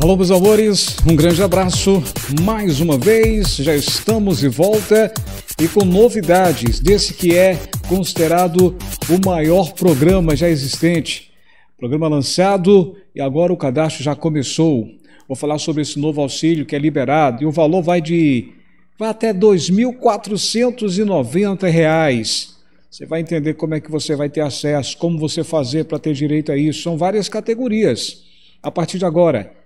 Alô, meus amores, um grande abraço. Mais uma vez, já estamos de volta e com novidades desse que é considerado o maior programa já existente. Programa lançado e agora o cadastro já começou. Vou falar sobre esse novo auxílio que é liberado e o valor vai de vai até R$ 2.490. Você vai entender como é que você vai ter acesso, como você fazer para ter direito a isso. São várias categorias. A partir de agora,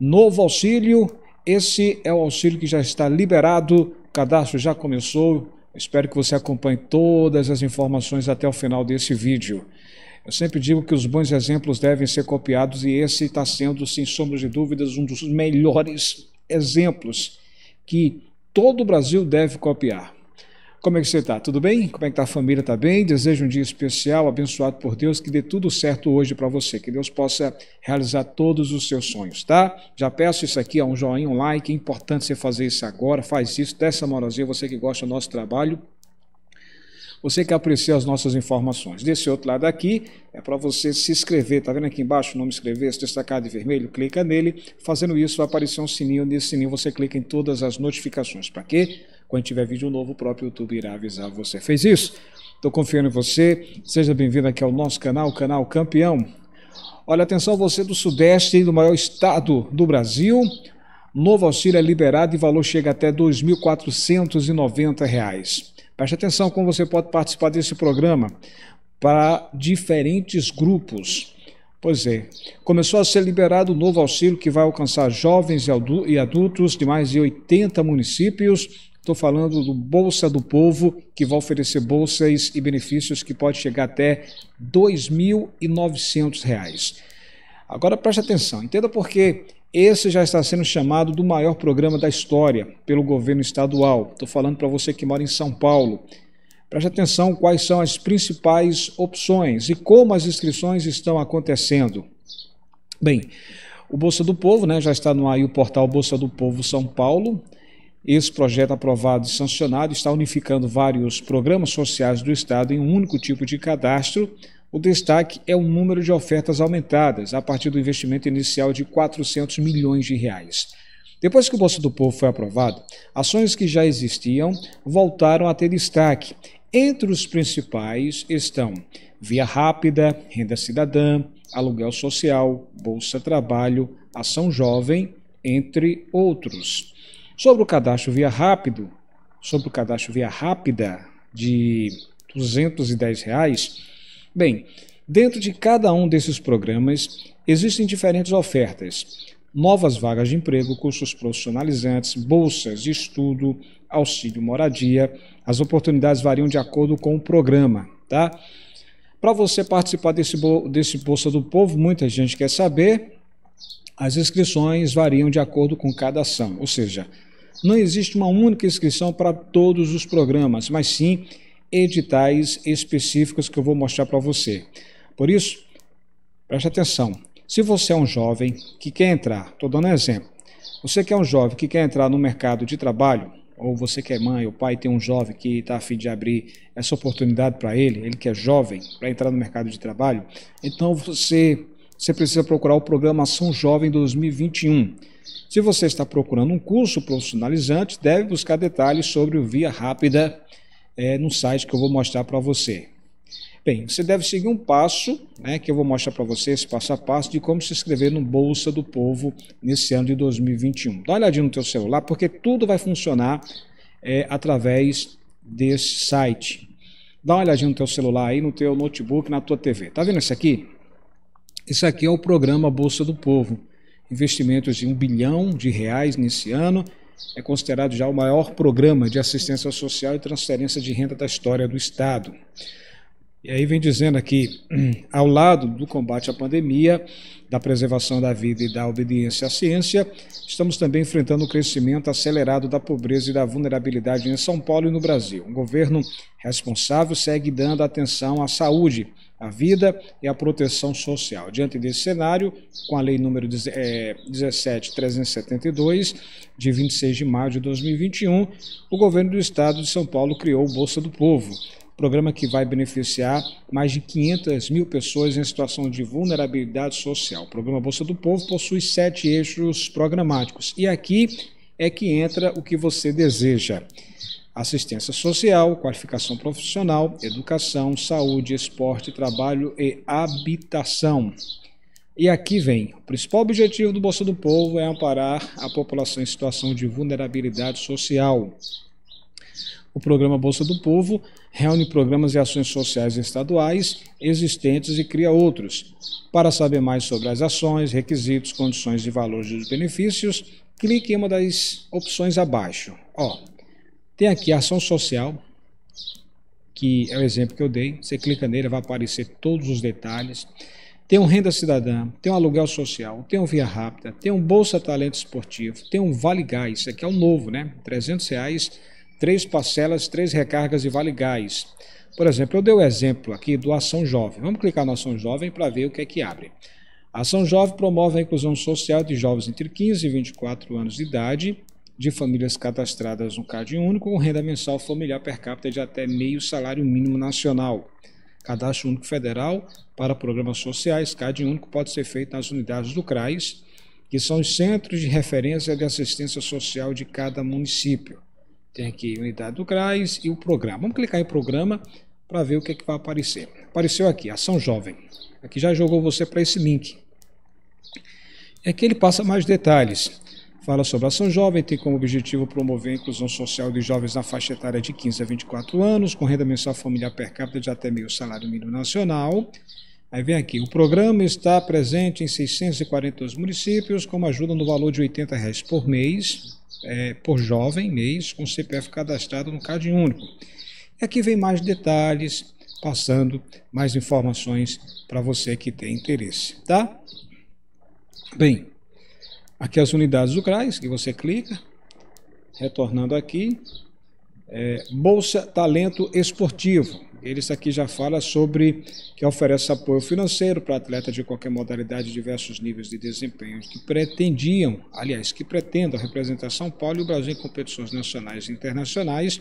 Novo auxílio, esse é o auxílio que já está liberado, o cadastro já começou. Espero que você acompanhe todas as informações até o final desse vídeo. Eu sempre digo que os bons exemplos devem ser copiados e esse está sendo, sem sombra de dúvidas, um dos melhores exemplos que todo o Brasil deve copiar. Como é que você está? Tudo bem? Como é que está a família? Está bem? Desejo um dia especial, abençoado por Deus, que dê tudo certo hoje para você, que Deus possa realizar todos os seus sonhos, tá? Já peço isso aqui, um joinha, um like, é importante você fazer isso agora, faz isso, dessa moralzinha, você que gosta do nosso trabalho, você que aprecia as nossas informações. Desse outro lado aqui é para você se inscrever, tá vendo aqui embaixo o nome inscrever-se destacado em vermelho? Clica nele, fazendo isso vai aparecer um sininho, nesse sininho você clica em todas as notificações. Para quê? Quando tiver vídeo novo, o próprio YouTube irá avisar você. Fez isso? Estou confiando em você. Seja bem-vindo aqui ao nosso canal, o canal Campeão. Olha, atenção você do Sudeste, do maior estado do Brasil. Novo auxílio é liberado e valor chega até R$ 2.490. Preste atenção como você pode participar desse programa para diferentes grupos. Pois é, começou a ser liberado o novo auxílio que vai alcançar jovens e adultos de mais de 80 municípios Estou falando do Bolsa do Povo, que vai oferecer bolsas e benefícios que pode chegar até R$ 2.900. Agora preste atenção, entenda por que esse já está sendo chamado do maior programa da história pelo governo estadual. Estou falando para você que mora em São Paulo. Preste atenção quais são as principais opções e como as inscrições estão acontecendo. Bem, o Bolsa do Povo, né, já está no aí o portal Bolsa do Povo São Paulo. Esse projeto aprovado e sancionado está unificando vários programas sociais do Estado em um único tipo de cadastro. O destaque é o número de ofertas aumentadas, a partir do investimento inicial de 400 milhões de reais. Depois que o Bolsa do Povo foi aprovado, ações que já existiam voltaram a ter destaque. Entre os principais estão Via Rápida, Renda Cidadã, Aluguel Social, Bolsa Trabalho, Ação Jovem, entre outros. Sobre o cadastro via rápido, sobre o cadastro via rápida de R$ 210, reais, bem, dentro de cada um desses programas existem diferentes ofertas. Novas vagas de emprego, cursos profissionalizantes, bolsas de estudo, auxílio moradia. As oportunidades variam de acordo com o programa, tá? Para você participar desse, desse Bolsa do Povo, muita gente quer saber, as inscrições variam de acordo com cada ação, ou seja, não existe uma única inscrição para todos os programas, mas sim editais específicos que eu vou mostrar para você. Por isso, preste atenção. Se você é um jovem que quer entrar, estou dando um exemplo, você que é um jovem que quer entrar no mercado de trabalho, ou você que é mãe ou pai tem um jovem que está a fim de abrir essa oportunidade para ele, ele que é jovem, para entrar no mercado de trabalho, então você você precisa procurar o Programação Jovem 2021. Se você está procurando um curso profissionalizante, deve buscar detalhes sobre o Via Rápida é, no site que eu vou mostrar para você. Bem, você deve seguir um passo, né, que eu vou mostrar para você esse passo a passo de como se inscrever no Bolsa do Povo nesse ano de 2021. Dá uma olhadinha no teu celular, porque tudo vai funcionar é, através desse site. Dá uma olhadinha no teu celular aí, no teu notebook, na tua TV. Tá vendo esse aqui? Esse aqui é o programa Bolsa do Povo. Investimentos de um bilhão de reais nesse ano. É considerado já o maior programa de assistência social e transferência de renda da história do Estado. E aí vem dizendo aqui, ao lado do combate à pandemia, da preservação da vida e da obediência à ciência, estamos também enfrentando o crescimento acelerado da pobreza e da vulnerabilidade em São Paulo e no Brasil. Um governo responsável segue dando atenção à saúde, à vida e à proteção social. Diante desse cenário, com a Lei número 17372, é, de 26 de maio de 2021, o governo do estado de São Paulo criou o Bolsa do Povo programa que vai beneficiar mais de 500 mil pessoas em situação de vulnerabilidade social. O programa Bolsa do Povo possui sete eixos programáticos e aqui é que entra o que você deseja assistência social, qualificação profissional, educação, saúde, esporte, trabalho e habitação. E aqui vem, o principal objetivo do Bolsa do Povo é amparar a população em situação de vulnerabilidade social. O programa Bolsa do Povo reúne programas e ações sociais estaduais existentes e cria outros. Para saber mais sobre as ações, requisitos, condições e valores dos benefícios, clique em uma das opções abaixo. Ó, tem aqui ação social, que é o exemplo que eu dei. Você clica nele, vai aparecer todos os detalhes. Tem um Renda Cidadã, tem um Aluguel Social, tem um Via Rápida, tem um Bolsa Talento Esportivo, tem um Vale Gás, isso aqui é o novo, né? 300 reais três parcelas, três recargas e vale gás. Por exemplo, eu dei o exemplo aqui do Ação Jovem. Vamos clicar no Ação Jovem para ver o que é que abre. A Ação Jovem promove a inclusão social de jovens entre 15 e 24 anos de idade, de famílias cadastradas no CAD único, com renda mensal familiar per capita de até meio salário mínimo nacional. Cadastro Único Federal para programas sociais, CAD único pode ser feito nas unidades do CRAS, que são os centros de referência de assistência social de cada município. Tem aqui unidade do CRAS e o programa. Vamos clicar em programa para ver o que, é que vai aparecer. Apareceu aqui, ação jovem. Aqui já jogou você para esse link. aqui é ele passa mais detalhes. Fala sobre a ação jovem, tem como objetivo promover a inclusão social de jovens na faixa etária de 15 a 24 anos, com renda mensal familiar per capita de até meio salário mínimo nacional. Aí vem aqui, o programa está presente em 642 municípios, com uma ajuda no valor de R$ 80 reais por mês é, por jovem mês com CPF cadastrado no Cade único. E aqui vem mais detalhes, passando mais informações para você que tem interesse, tá? Bem, aqui as unidades do CRAS, que você clica, retornando aqui, é, Bolsa Talento Esportivo. Eles aqui já fala sobre que oferece apoio financeiro para atletas de qualquer modalidade e diversos níveis de desempenho que pretendiam, aliás, que pretendam representar São Paulo e o Brasil em competições nacionais e internacionais.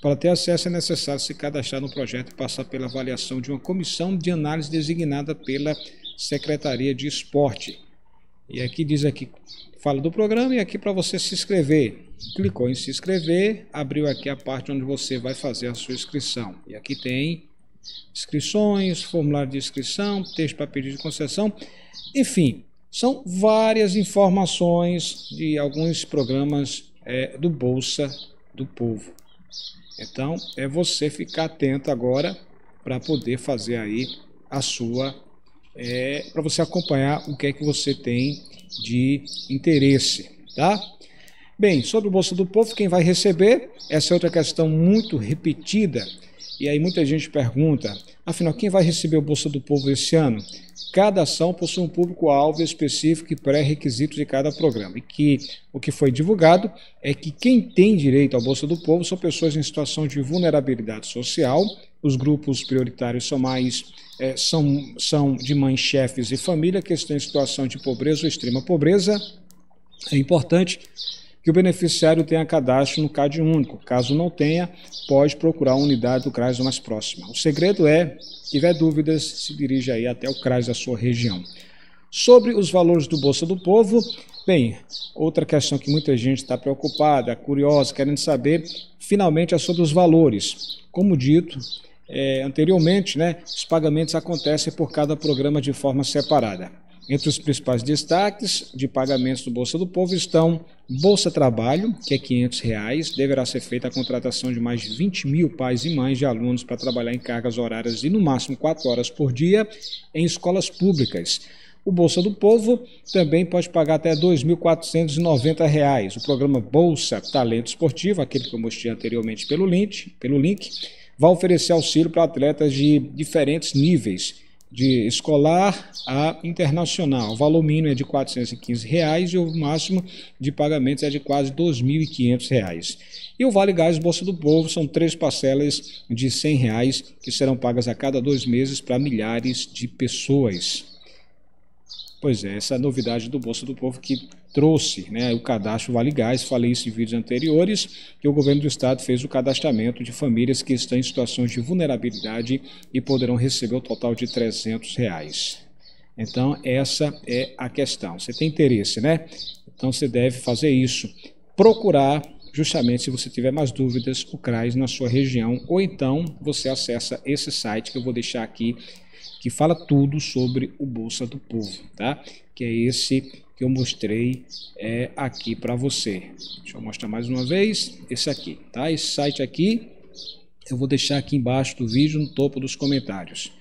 Para ter acesso é necessário se cadastrar no projeto e passar pela avaliação de uma comissão de análise designada pela Secretaria de Esporte. E aqui diz aqui, fala do programa e aqui para você se inscrever. Clicou em se inscrever, abriu aqui a parte onde você vai fazer a sua inscrição. E aqui tem inscrições, formulário de inscrição, texto para pedido de concessão, enfim, são várias informações de alguns programas é, do Bolsa do Povo. Então, é você ficar atento agora para poder fazer aí a sua, é, para você acompanhar o que é que você tem de interesse, tá? Bem, sobre o Bolsa do Povo, quem vai receber? Essa é outra questão muito repetida. E aí muita gente pergunta, afinal, quem vai receber o Bolsa do Povo esse ano? Cada ação possui um público-alvo específico e pré-requisitos de cada programa. E que o que foi divulgado é que quem tem direito ao Bolsa do Povo são pessoas em situação de vulnerabilidade social, os grupos prioritários são mais é, são, são de mães, chefes e família que estão em situação de pobreza ou extrema pobreza. É importante que o beneficiário tenha cadastro no CAD único. Caso não tenha, pode procurar a unidade do CRAS mais próxima. O segredo é, se tiver dúvidas, se dirija aí até o CRAS da sua região. Sobre os valores do Bolsa do Povo, bem, outra questão que muita gente está preocupada, é curiosa, querendo saber, finalmente é sobre os valores. Como dito, é, anteriormente, né, os pagamentos acontecem por cada programa de forma separada. Entre os principais destaques de pagamentos do Bolsa do Povo estão Bolsa Trabalho, que é R$ 500, reais, deverá ser feita a contratação de mais de 20 mil pais e mães de alunos para trabalhar em cargas horárias de no máximo 4 horas por dia em escolas públicas. O Bolsa do Povo também pode pagar até R$ 2.490. O programa Bolsa Talento Esportivo, aquele que eu mostrei anteriormente pelo link, pelo link vai oferecer auxílio para atletas de diferentes níveis de escolar a internacional. O valor mínimo é de R$ 415,00 reais, e o máximo de pagamentos é de quase R$ 2.500,00. E o Vale Gás Bolsa do Povo são três parcelas de R$ reais, que serão pagas a cada dois meses para milhares de pessoas. Pois é, essa é novidade do Bolsa do Povo que trouxe né, o cadastro Vale Gás, falei isso em vídeos anteriores, que o governo do estado fez o cadastramento de famílias que estão em situações de vulnerabilidade e poderão receber o total de 300 reais. Então, essa é a questão. Você tem interesse, né? Então, você deve fazer isso. Procurar, justamente, se você tiver mais dúvidas, o CRAS na sua região, ou então você acessa esse site que eu vou deixar aqui, que fala tudo sobre o Bolsa do Povo, tá? Que é esse que eu mostrei é, aqui para você. Deixa eu mostrar mais uma vez, esse aqui, tá? Esse site aqui, eu vou deixar aqui embaixo do vídeo, no topo dos comentários.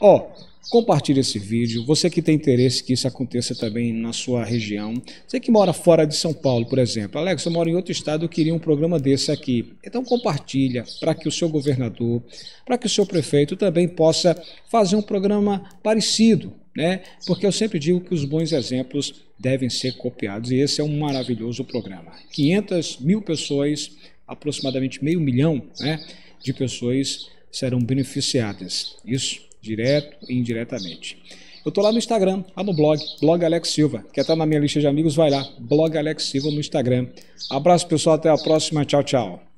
Ó, compartilhe esse vídeo. Você que tem interesse que isso aconteça também na sua região. Você que mora fora de São Paulo, por exemplo. Alex, eu moro em outro estado, eu queria um programa desse aqui. Então compartilha para que o seu governador, para que o seu prefeito também possa fazer um programa parecido né? Porque eu sempre digo que os bons exemplos devem ser copiados e esse é um maravilhoso programa. 500 mil pessoas, aproximadamente meio milhão, né? De pessoas serão beneficiadas. Isso direto e indiretamente. Eu estou lá no Instagram, lá no blog, blog Alex Silva. Quer estar tá na minha lista de amigos? Vai lá, blog Alex Silva no Instagram. Abraço pessoal, até a próxima. Tchau, tchau.